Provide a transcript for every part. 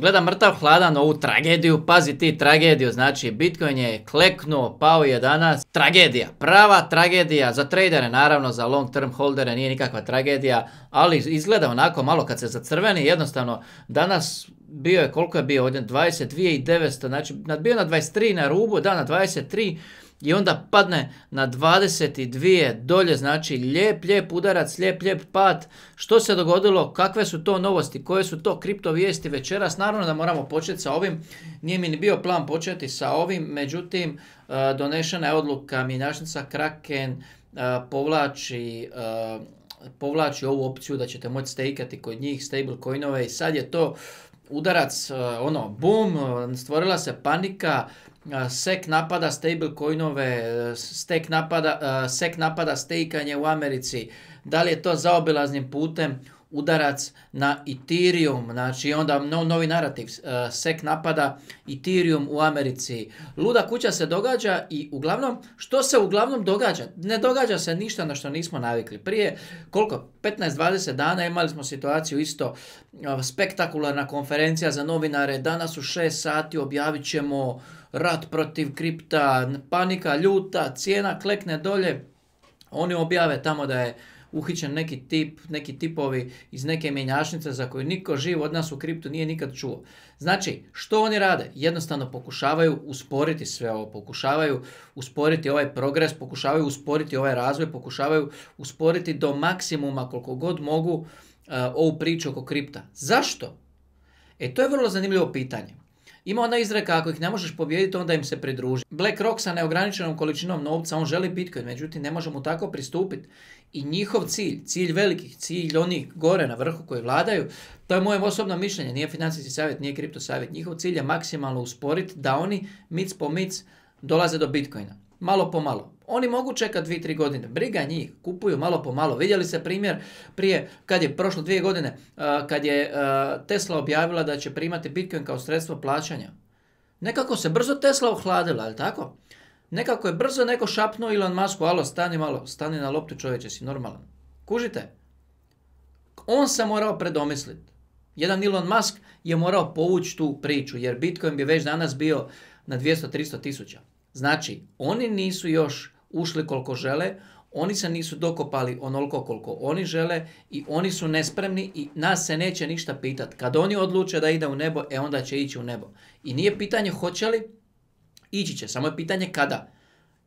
Gleda mrtav hladan ovu tragediju, pazi ti tragediju, znači Bitcoin je kleknuo, pao je danas, tragedija, prava tragedija, za tradere naravno, za long term holdere nije nikakva tragedija, ali izgleda onako malo kad se zacrveni, jednostavno danas bio je, koliko je bio ovdje, 22.900, znači bio na 23 na rubu, da na 23, i onda padne na 22 dolje, znači lijep, lijep udarac, lijep, lijep pad. Što se dogodilo, kakve su to novosti, koje su to kripto vijesti večeras? Naravno da moramo početi sa ovim, nije mi ni bio plan početi sa ovim, međutim e, donešena je odluka mjenjačnica Kraken e, povlači e, povlači ovu opciju da ćete moći stejkati kod njih stablecoinove i sad je to udarac, e, ono, bum, stvorila se panika, e, Sek napada stablecoinove, e, stek napada, SEC napada stejkanje u Americi, da li je to zaobilaznim putem, udarac na Ethereum, znači onda novi narativ, uh, e, SEC napada Ethereum u Americi. Luda kuća se događa i uglavnom, što se uglavnom događa? Ne događa se ništa na što nismo navikli. Prije, koliko, 15-20 dana imali smo situaciju isto, e, spektakularna konferencija za novinare, danas u 6 sati objavit ćemo rat protiv kripta, panika ljuta, cijena klekne dolje, oni objave tamo da je uhićen neki tip, neki tipovi iz neke menjašnice za koju niko živ od nas u kriptu nije nikad čuo. Znači, što oni rade? Jednostavno pokušavaju usporiti sve ovo, pokušavaju usporiti ovaj progres, pokušavaju usporiti ovaj razvoj, pokušavaju usporiti do maksimuma koliko god mogu eh, ovu priču oko kripta. Zašto? E to je vrlo zanimljivo pitanje. Ima ona izreka ako ih ne možeš pobijediti onda im se pridruži. Black Rock sa neograničenom količinom novca, on želi Bitcoin, međutim ne možemo tako pristupiti. I njihov cilj, cilj velikih, cilj onih gore na vrhu koji vladaju, to je moje osobno mišljenje, nije financijski savjet, nije kripto savjet. Njihov cilj je maksimalno usporiti da oni mic po mic dolaze do Bitcoina. Malo po malo. Oni mogu čekati dvije tri godine. Briga njih, kupuju malo po malo. Vidjeli se primjer prije, kad je prošlo dvije godine, uh, kad je uh, Tesla objavila da će primati Bitcoin kao sredstvo plaćanja. Nekako se brzo Tesla ohladila, je tako? Nekako je brzo neko šapnuo Elon Musku, alo, stani malo, stani na loptu čovječe, si normalan. Kužite? On se morao predomisliti. Jedan Elon Musk je morao povući tu priču, jer Bitcoin bi već danas bio na 200-300 tisuća. Znači, oni nisu još ušli koliko žele, oni se nisu dokopali onoliko koliko oni žele i oni su nespremni i nas se neće ništa pitati. Kad oni odluče da ide u nebo, e onda će ići u nebo. I nije pitanje hoće li, ići će, samo je pitanje kada.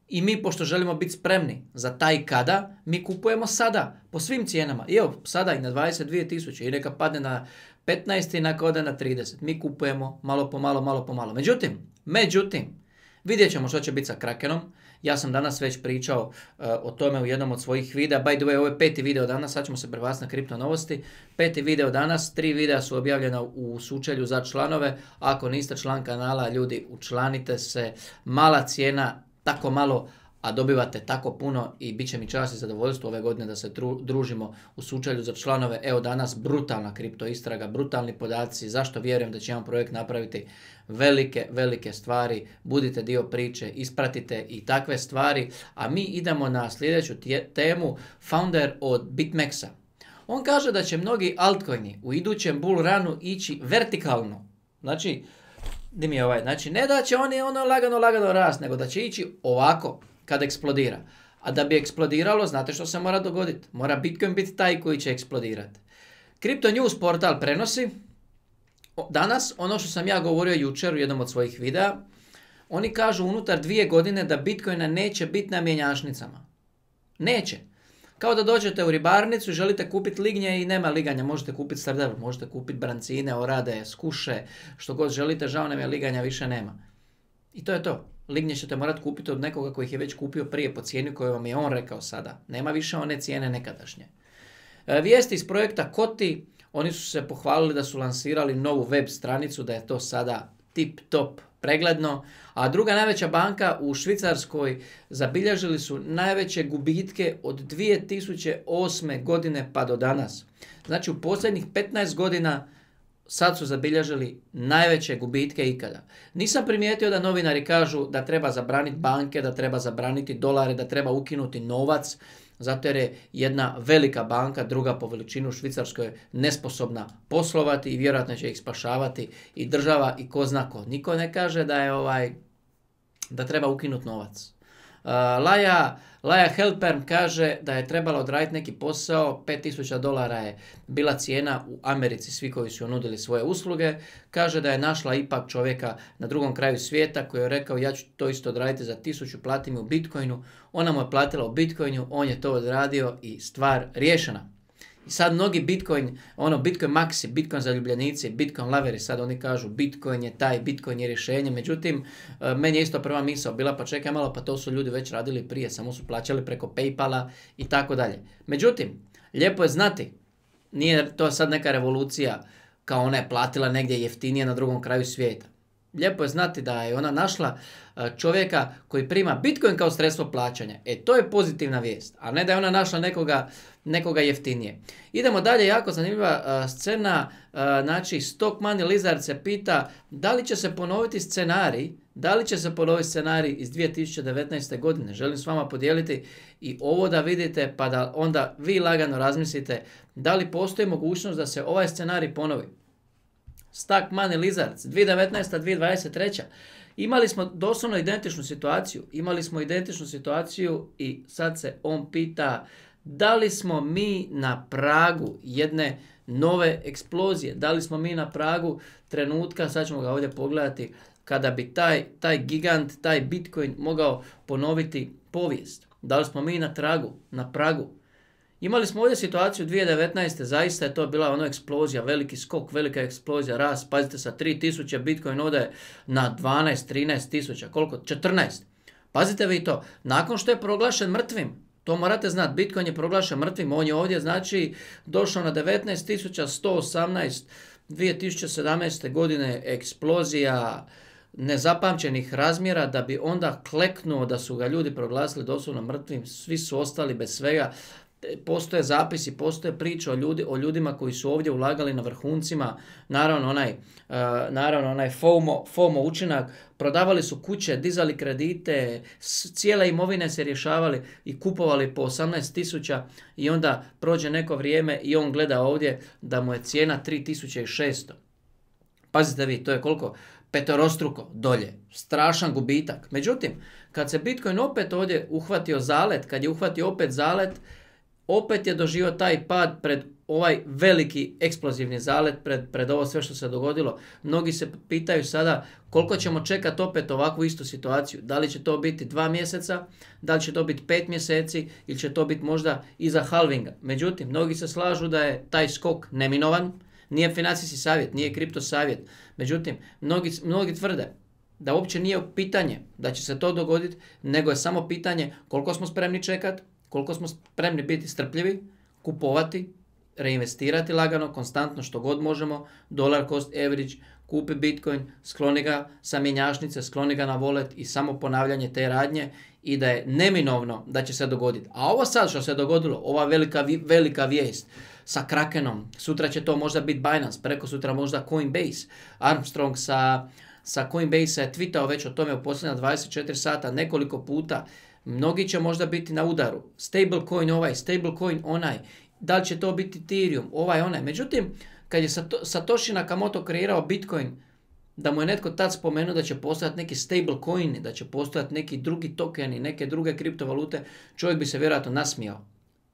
I mi, pošto želimo biti spremni za taj kada, mi kupujemo sada, po svim cijenama. I evo, sada i na 22 tisuće, i neka padne na 15 i neka ode na 30. Mi kupujemo malo po malo, malo po malo. Međutim, međutim, Vidjet ćemo što će biti sa Krakenom. Ja sam danas već pričao e, o tome u jednom od svojih videa. By the way, ovo je peti video danas, sad ćemo se prebaciti na kripto novosti. Peti video danas, tri videa su objavljena u sučelju za članove. Ako niste član kanala, ljudi, učlanite se. Mala cijena, tako malo a dobivate tako puno i bit će mi čast i zadovoljstvo ove godine da se družimo u sučelju za članove. Evo danas brutalna kripto istraga, brutalni podaci, zašto vjerujem da će jedan projekt napraviti velike, velike stvari. Budite dio priče, ispratite i takve stvari. A mi idemo na sljedeću temu, founder od BitMEXa. On kaže da će mnogi altcoini u idućem bull runu ići vertikalno. Znači, mi ovaj, znači ne da će oni ono lagano, lagano rast, nego da će ići ovako, kada eksplodira. A da bi eksplodiralo, znate što se mora dogoditi? Mora Bitcoin biti taj koji će eksplodirati. Crypto News portal prenosi danas ono što sam ja govorio jučer u jednom od svojih videa. Oni kažu unutar dvije godine da Bitcoina neće biti na mjenjačnicama. Neće. Kao da dođete u ribarnicu i želite kupiti lignje i nema liganja. Možete kupiti srdar, možete kupiti brancine, orade, skuše, što god želite. Žao nam je liganja više nema. I to je to lignje ćete morati kupiti od nekoga koji ih je već kupio prije po cijeni koju vam je on rekao sada. Nema više one cijene nekadašnje. E, vijesti iz projekta Koti, oni su se pohvalili da su lansirali novu web stranicu, da je to sada tip top pregledno, a druga najveća banka u Švicarskoj zabilježili su najveće gubitke od 2008. godine pa do danas. Znači u posljednjih 15 godina sad su zabilježili najveće gubitke ikada. Nisam primijetio da novinari kažu da treba zabraniti banke, da treba zabraniti dolare, da treba ukinuti novac, zato jer je jedna velika banka, druga po veličinu u Švicarskoj, nesposobna poslovati i vjerojatno će ih spašavati i država i ko zna ko. Niko ne kaže da je ovaj da treba ukinuti novac. Laja, Laja helpern kaže da je trebalo odraditi neki posao, 5000 dolara je bila cijena u Americi, svi koji su joj nudili svoje usluge. Kaže da je našla ipak čovjeka na drugom kraju svijeta koji je rekao ja ću to isto odraditi za 1000, platim u Bitcoinu. Ona mu je platila u Bitcoinu, on je to odradio i stvar riješena. I sad mnogi Bitcoin, ono Bitcoin maksi, Bitcoin zaljubljenici, Bitcoin laveri, sad oni kažu Bitcoin je taj, Bitcoin je rješenje. Međutim, e, meni je isto prva misao bila pa čekaj malo, pa to su ljudi već radili prije, samo su plaćali preko Paypala i tako dalje. Međutim, lijepo je znati, nije to sad neka revolucija kao ona je platila negdje jeftinije na drugom kraju svijeta lijepo je znati da je ona našla e, čovjeka koji prima Bitcoin kao sredstvo plaćanja. E to je pozitivna vijest, a ne da je ona našla nekoga, nekoga jeftinije. Idemo dalje, jako zanimljiva e, scena, e, znači Stock Money Lizard se pita da li će se ponoviti scenarij, da li će se ponoviti scenarij iz 2019. godine. Želim s vama podijeliti i ovo da vidite pa da onda vi lagano razmislite da li postoji mogućnost da se ovaj scenarij ponovi. Stack Money Lizards, 2019. 2023. Imali smo doslovno identičnu situaciju. Imali smo identičnu situaciju i sad se on pita da li smo mi na pragu jedne nove eksplozije, da li smo mi na pragu trenutka, sad ćemo ga ovdje pogledati, kada bi taj, taj gigant, taj Bitcoin mogao ponoviti povijest. Da li smo mi na tragu, na pragu Imali smo ovdje situaciju 2019. Zaista je to bila ono eksplozija, veliki skok, velika eksplozija, rast. Pazite, sa 3000 Bitcoin ode na 12, 13 tisuća, koliko? 14. Pazite vi to. Nakon što je proglašen mrtvim, to morate znati, Bitcoin je proglašen mrtvim, on je ovdje znači došao na 19.118 2017. godine eksplozija nezapamćenih razmjera da bi onda kleknuo da su ga ljudi proglasili doslovno mrtvim, svi su ostali bez svega postoje zapisi, postoje priče o, ljudi, o ljudima koji su ovdje ulagali na vrhuncima, naravno onaj, e, naravno onaj FOMO, FOMO učinak, prodavali su kuće, dizali kredite, cijele imovine se rješavali i kupovali po 18 tisuća i onda prođe neko vrijeme i on gleda ovdje da mu je cijena 3600. Pazite vi, to je koliko? Petorostruko dolje. Strašan gubitak. Međutim, kad se Bitcoin opet ovdje uhvatio zalet, kad je uhvatio opet zalet, opet je doživio taj pad pred ovaj veliki eksplozivni zalet, pred, pred ovo sve što se dogodilo. Mnogi se pitaju sada koliko ćemo čekati opet ovakvu istu situaciju. Da li će to biti dva mjeseca, da li će to biti pet mjeseci ili će to biti možda iza halvinga. Međutim, mnogi se slažu da je taj skok neminovan, nije financijski savjet, nije kripto savjet. Međutim, mnogi, mnogi tvrde da uopće nije pitanje da će se to dogoditi, nego je samo pitanje koliko smo spremni čekati, koliko smo spremni biti strpljivi, kupovati, reinvestirati lagano, konstantno što god možemo, dolar cost average, kupi Bitcoin, skloni ga sa mjenjačnice, skloni ga na wallet i samo ponavljanje te radnje i da je neminovno da će se dogoditi. A ovo sad što se dogodilo, ova velika, velika vijest sa Krakenom, sutra će to možda biti Binance, preko sutra možda Coinbase, Armstrong sa, sa Coinbase je tweetao već o tome u posljednja 24 sata nekoliko puta, Mnogi će možda biti na udaru. coin ovaj, coin onaj. Da li će to biti Ethereum, ovaj, onaj. Međutim, kad je Satoshi Nakamoto kreirao Bitcoin, da mu je netko tad spomenuo da će postojati neki stablecoin, da će postojati neki drugi tokeni, neke druge kriptovalute, čovjek bi se vjerojatno nasmijao.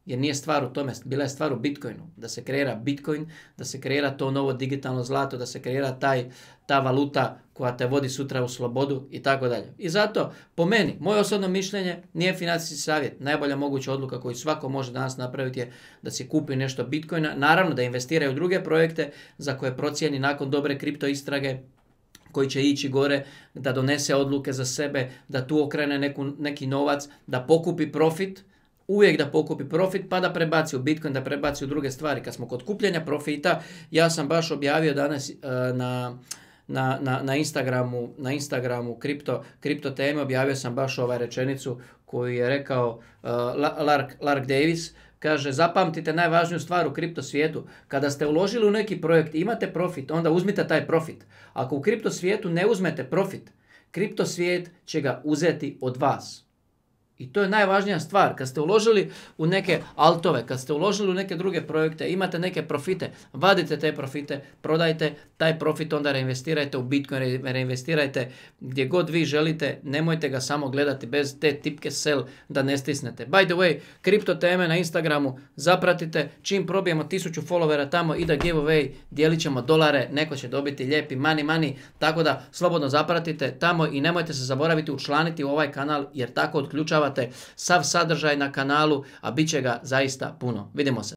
Jer nije stvar u tome, bila je stvar u Bitcoinu. Da se kreira Bitcoin, da se kreira to novo digitalno zlato, da se kreira taj, ta valuta koja te vodi sutra u slobodu i tako dalje. I zato, po meni, moje osobno mišljenje nije financijski savjet. Najbolja moguća odluka koju svako može danas napraviti je da si kupi nešto Bitcoina. Naravno da investiraju u druge projekte za koje procijeni nakon dobre kripto istrage koji će ići gore, da donese odluke za sebe, da tu okrene neku, neki novac, da pokupi profit, uvijek da pokupi profit pa da prebaci u Bitcoin, da prebaci u druge stvari. Kad smo kod kupljenja profita, ja sam baš objavio danas e, na, na, na, na Instagramu, na Instagramu kripto, kripto teme, objavio sam baš ovaj rečenicu koju je rekao e, Lark, Lark Davis, Kaže, zapamtite najvažniju stvar u kripto svijetu. Kada ste uložili u neki projekt imate profit, onda uzmite taj profit. Ako u kripto svijetu ne uzmete profit, kripto svijet će ga uzeti od vas. I to je najvažnija stvar. Kad ste uložili u neke altove, kad ste uložili u neke druge projekte, imate neke profite, vadite te profite, prodajte, taj profit onda reinvestirajte u Bitcoin, reinvestirajte gdje god vi želite, nemojte ga samo gledati bez te tipke sell da ne stisnete. By the way, kripto teme na Instagramu zapratite, čim probijemo tisuću followera tamo i da giveaway dijelit ćemo dolare, neko će dobiti lijepi money money, tako da slobodno zapratite tamo i nemojte se zaboraviti učlaniti u ovaj kanal jer tako odključava sav sadržaj na kanalu, a bit će ga zaista puno. Vidimo se.